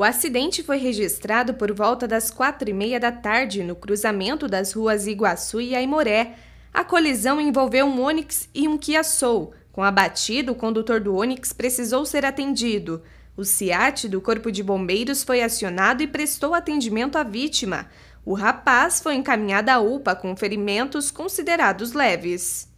O acidente foi registrado por volta das quatro e meia da tarde no cruzamento das ruas Iguaçu e Aimoré. A colisão envolveu um Onix e um Kia Soul. Com a batida, o condutor do Onix precisou ser atendido. O SIAT do Corpo de Bombeiros foi acionado e prestou atendimento à vítima. O rapaz foi encaminhado à UPA com ferimentos considerados leves.